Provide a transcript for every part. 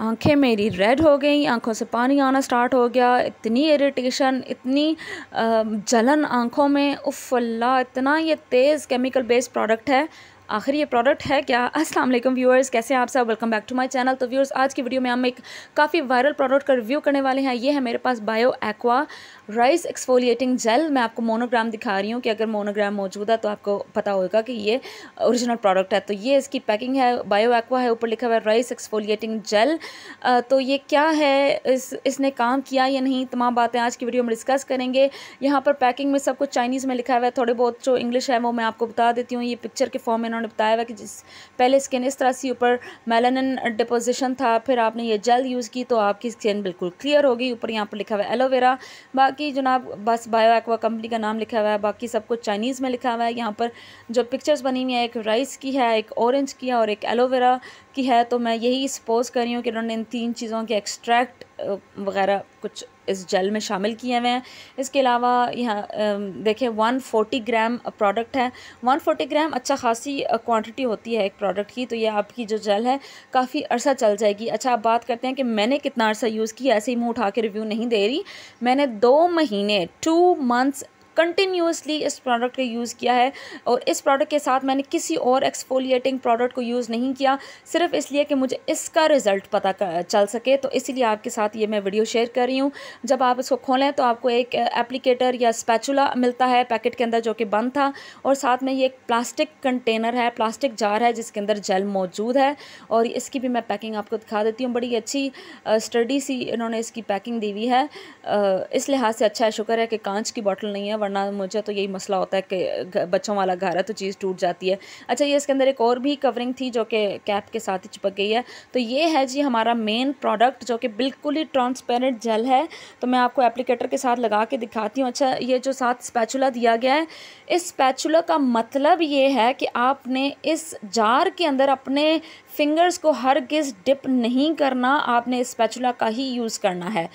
आंखें मेरी रेड हो गई आंखों से पानी आना स्टार्ट हो गया इतनी इरिटेशन इतनी जलन आंखों में उफ़ल्ला इतना ये तेज़ केमिकल बेस्ड प्रोडक्ट है आखिर ये प्रोडक्ट है क्या अस्सलाम वालेकुम व्यूअर्स कैसे हैं आप सब welcome back to my channel तो व्यूअर्स आज की वीडियो में हम एक काफ़ी वायरल प्रोडक्ट का रिव्यू करने वाले हैं ये है मेरे पास bio aqua rice exfoliating gel मैं आपको मोनोग्राम दिखा रही हूँ कि अगर मोनोग्राम मौजूद है तो आपको पता होगा कि ये ओरिजिनल प्रोडक्ट है तो ये इसकी पैकिंग है बायो एक्वा है ऊपर लिखा हुआ है राइस एक्सफोलिएटिंग जेल तो ये क्या है इस इसने काम किया या नहीं तमाम बातें आज की वीडियो में डिस्कस करेंगे यहाँ पर पैकिंग में सब कुछ चाइनीज़ में लिखा हुआ है थोड़े बहुत जो इंग्लिश है वो मैं आपको बता देती हूँ ये पिक्चर के फॉर्म में उन्होंने बताया हुआ कि जिस पहले स्किन इस तरह से ऊपर मेलानिन डिपोजिशन था फिर आपने ये जेल यूज़ की तो आपकी स्किन बिल्कुल क्लियर होगी ऊपर यहाँ पर लिखा हुआ है एलोवेरा बाकी जनाब बस बायो एक्वा कंपनी का नाम लिखा हुआ है बाकी सब कुछ चाइनीज़ में लिखा हुआ है यहाँ पर जो पिक्चर्स बनी हुई है एक राइस की है एक ऑरेंज की है और एक एलोवेरा की है तो मैं यही सपोज कर रही हूँ कि उन्होंने इन तीन चीज़ों के एक्स्ट्रैक्ट वगैरह कुछ इस जेल में शामिल किए हुए हैं इसके अलावा यहाँ देखें 140 ग्राम प्रोडक्ट है 140 ग्राम अच्छा खासी क्वांटिटी होती है एक प्रोडक्ट की तो ये आपकी जो जेल है काफ़ी अर्सा चल जाएगी अच्छा आप बात करते हैं कि मैंने कितना अर्सा यूज़ किया ऐसे ही मुँह उठा के रिव्यू नहीं दे रही मैंने दो महीने टू मंथ्स कंटिन्यूसली इस प्रोडक्ट का यूज़ किया है और इस प्रोडक्ट के साथ मैंने किसी और एक्सफोलिएटिंग प्रोडक्ट को यूज़ नहीं किया सिर्फ इसलिए कि मुझे इसका रिज़ल्ट पता चल सके तो इसीलिए आपके साथ ये मैं वीडियो शेयर कर रही हूँ जब आप इसको खोलें तो आपको एक एप्लीकेटर या स्पैचुला मिलता है पैकेट के अंदर जो कि बंद था और साथ में ये एक प्लास्टिक कंटेनर है प्लास्टिक जार है जिसके अंदर जेल मौजूद है और इसकी भी मैं पैकिंग आपको दिखा देती हूँ बड़ी अच्छी स्टडी सी इन्होंने इसकी पैकिंग दी हुई है इस लिहाज से अच्छा है शुक्र है कि कांच की बॉटल नहीं है वरना मुझे तो यही मसला होता है कि बच्चों वाला घर है तो चीज़ टूट जाती है अच्छा ये इसके अंदर एक और भी कवरिंग थी जो कि कैप के साथ ही चिपक गई है तो ये है जी हमारा मेन प्रोडक्ट जो कि बिल्कुल ही ट्रांसपेरेंट जेल है तो मैं आपको एप्लीकेटर के साथ लगा के दिखाती हूँ अच्छा ये जो साथ स्पैचुला दिया गया है इस स्पैचुला का मतलब ये है कि आपने इस जार के अंदर अपने फिंगर्स को हर किस डिप नहीं करना आपने स्पैचुला का ही यूज़ करना है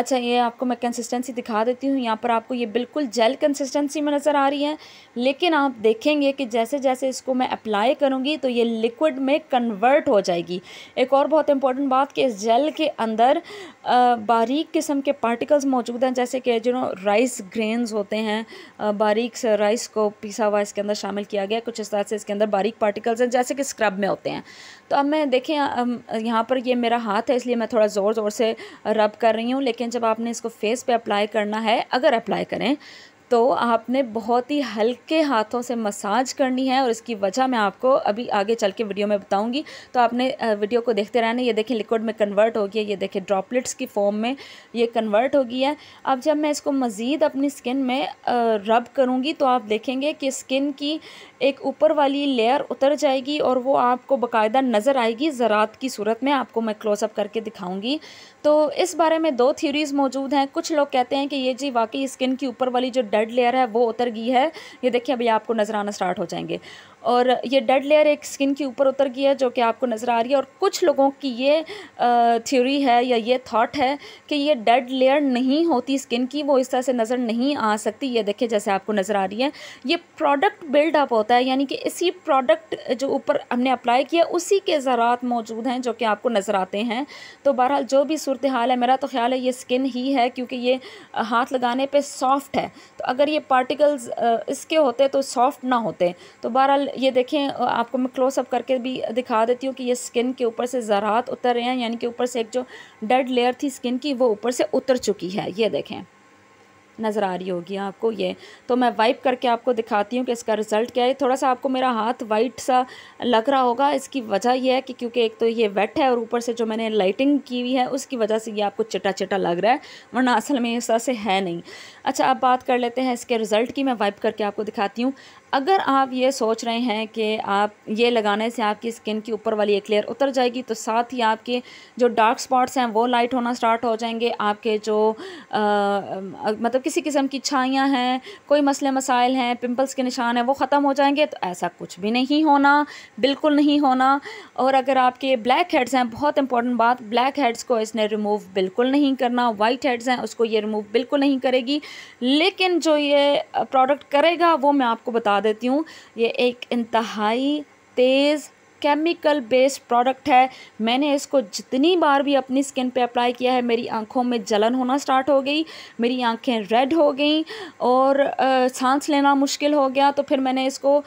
अच्छा ये आपको मैं कंसिस्टेंसी दिखा देती हूँ यहाँ पर आपको ये बिल्कुल जेल कंसिस्टेंसी में नज़र आ रही है लेकिन आप देखेंगे कि जैसे जैसे इसको मैं अप्लाई करूँगी तो ये लिक्विड में कन्वर्ट हो जाएगी एक और बहुत इंपॉर्टेंट बात कि इस जेल के अंदर बारीक किस्म के पार्टिकल्स मौजूद हैं जैसे कि जो राइस ग्रेन्स होते हैं बारीक से राइस को पिसा हुआ इसके अंदर शामिल किया गया कुछ इस तरह से इसके अंदर बारीक पार्टिकल्स हैं जैसे कि स्क्रब में होते हैं तो अब मैं देखें यहाँ पर ये मेरा हाथ है इसलिए मैं थोड़ा ज़ोर ज़ोर से रब कर रही हूँ लेकिन जब आपने इसको फेस पे अप्लाई करना है अगर अप्लाई करें तो आपने बहुत ही हल्के हाथों से मसाज करनी है और इसकी वजह मैं आपको अभी आगे चल के वीडियो में बताऊंगी तो आपने वीडियो को देखते रहना ये देखें लिक्विड में कन्वर्ट हो गया ये देखें ड्रॉपलेट्स की फॉर्म में ये कन्वर्ट हो गया है अब जब मैं इसको मज़ीद अपनी स्किन में रब करूँगी तो आप देखेंगे कि स्किन की एक ऊपर वाली लेयर उतर जाएगी और वो आपको बाकायदा नज़र आएगी ज़रात की सूरत में आपको मैं क्लोज़अप करके दिखाऊँगी तो इस बारे में दो थ्योरीज़ मौजूद हैं कुछ लोग कहते हैं कि ये जी वाकई स्किन की ऊपर वाली जो डेड रेड लेयर है वो उतर गई है ये देखिए अभी आपको नज़र आना स्टार्ट हो जाएंगे और ये डेड लेयर एक स्किन के ऊपर उतर गई है जो कि आपको नज़र आ रही है और कुछ लोगों की ये थ्योरी है या ये थाट है कि ये डेड लेयर नहीं होती स्किन की वो इस तरह से नज़र नहीं आ सकती ये देखिए जैसे आपको नज़र आ रही है ये प्रोडक्ट बिल्डअप होता है यानी कि इसी प्रोडक्ट जो ऊपर हमने अप्लाई किया उसी के ज़रात मौजूद हैं जो कि आपको नज़र आते हैं तो बहरहाल जो भी सूरत हाल है मेरा तो ख्याल है ये स्किन ही है क्योंकि ये हाथ लगाने पर सॉफ्ट है तो अगर ये पार्टिकल्स इसके होते तो सॉफ्ट ना होते तो बहरहाल ये देखें आपको मैं क्लोजअप करके भी दिखा देती हूँ कि ये स्किन के ऊपर से ज़रात उतर रहे हैं यानी कि ऊपर से एक जो डेड लेयर थी स्किन की वो ऊपर से उतर चुकी है ये देखें नज़र आ रही होगी आपको ये तो मैं वाइप करके आपको दिखाती हूँ कि इसका रिज़ल्ट क्या है थोड़ा सा आपको मेरा हाथ वाइट सा लग रहा होगा इसकी वजह यह है कि क्योंकि एक तो ये वेट है और ऊपर से जो मैंने लाइटिंग की हुई है उसकी वजह से ये आपको चिटा चिटा लग रहा है वरना असल में इस तरह से है नहीं अच्छा अब बात कर लेते हैं इसके रिज़ल्ट की मैं वाइप करके आपको दिखाती हूँ अगर आप ये सोच रहे हैं कि आप ये लगाने से आपकी स्किन की ऊपर वाली एक लेयर उतर जाएगी तो साथ ही आपके जो डार्क स्पॉट्स हैं वो लाइट होना स्टार्ट हो जाएंगे आपके जो आ, मतलब किसी किस्म की छाइयाँ हैं कोई मसले मसाइल हैं पिंपल्स के निशान हैं वो ख़त्म हो जाएंगे तो ऐसा कुछ भी नहीं होना बिल्कुल नहीं होना और अगर आपके ब्लैक हेड्स हैं बहुत इंपॉर्टेंट बात ब्लैक हेड्स को इसने रिमूव बिल्कुल नहीं करना वाइट हेड्स हैं उसको ये रिमूव बिल्कुल नहीं करेगी लेकिन जो ये प्रोडक्ट करेगा वो मैं आपको बता देती हूँ ये एक इंतहाई तेज़ केमिकल बेस्ड प्रोडक्ट है मैंने इसको जितनी बार भी अपनी स्किन पे अप्लाई किया है मेरी आँखों में जलन होना स्टार्ट हो गई मेरी आँखें रेड हो गई और आ, सांस लेना मुश्किल हो गया तो फिर मैंने इसको आ,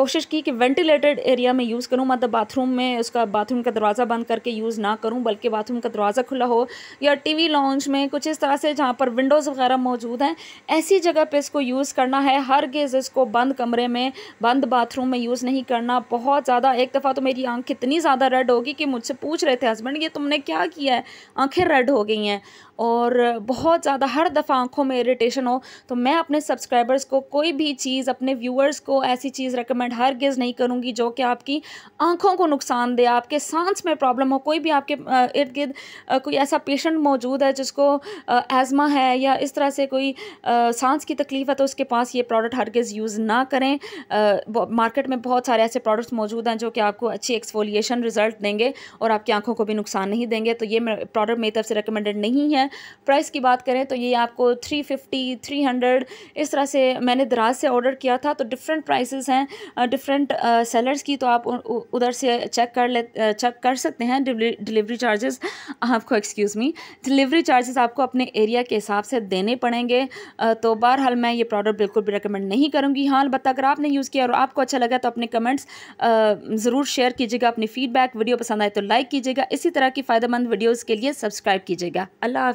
कोशिश की कि वेंटिलेटेड एरिया में यूज़ करूँ मतलब बाथरूम में उसका बाथरूम का दरवाज़ा बंद करके यूज़ ना करूँ बल्कि बाथरूम का दरवाज़ा खुला हो या टी लॉन्च में कुछ इस तरह से जहाँ पर विंडोज़ वगैरह मौजूद हैं ऐसी जगह पर इसको यूज़ करना है हर गेज़ इसको बंद कमरे में बंद बाथरूम में यूज़ नहीं करना बहुत ज़्यादा ज़्यादा एक दफ़ा तो मेरी आंख इतनी ज़्यादा रेड होगी कि मुझसे पूछ रहे थे हस्बैंड ये तुमने क्या किया है आंखें रेड हो गई हैं और बहुत ज़्यादा हर दफ़ा आंखों में इरिटेशन हो तो मैं अपने सब्सक्राइबर्स को कोई भी चीज़ अपने व्यूअर्स को ऐसी चीज़ रिकमेंड हर गेज नहीं करूँगी जो कि आपकी आंखों को नुकसान दे आपके सांस में प्रॉब्लम हो कोई भी आपके इर्द गिर्द कोई ऐसा पेशेंट मौजूद है जिसको एज़मा है या इस तरह से कोई सांस की तकलीफ़ है तो उसके पास ये प्रोडक्ट हर गेज़ यूज़ ना करें मार्केट में बहुत सारे ऐसे प्रोडक्ट्स मौजूद हैं जो कि आपको अच्छी एक्सफोलिएशन रिजल्ट देंगे और आपकी आंखों को भी नुकसान नहीं देंगे तो ये प्रोडक्ट मेरी तरफ से रिकमेंडेड नहीं है प्राइस की बात करें तो ये आपको थ्री फिफ्टी थ्री हंड्रेड इस तरह से मैंने दराज से ऑर्डर किया था तो डिफरेंट प्राइसेस हैं डिफरेंट सेलर्स की तो आप उधर से चेक कर ले चेक कर सकते हैं डिलीवरी चार्जेस आपको एक्सक्यूज़ मी डिलीवरी चार्जेस आपको अपने एरिया के हिसाब से देने पड़ेंगे तो बहरहाल मैं ये प्रोडक्ट बिल्कुल भी रिकमेंड नहीं करूँगी हाँ अलबत्त अगर आपने यूज़ किया और आपको अच्छा लगा तो अपने कमेंट्स ज़रूर शेयर कीजिएगा अपनी फीडबैक वीडियो पसंद आए तो लाइक कीजिएगा इसी तरह की फ़ायदेमंद वीडियोज़ के लिए सब्सक्राइब कीजिएगा अल्लाह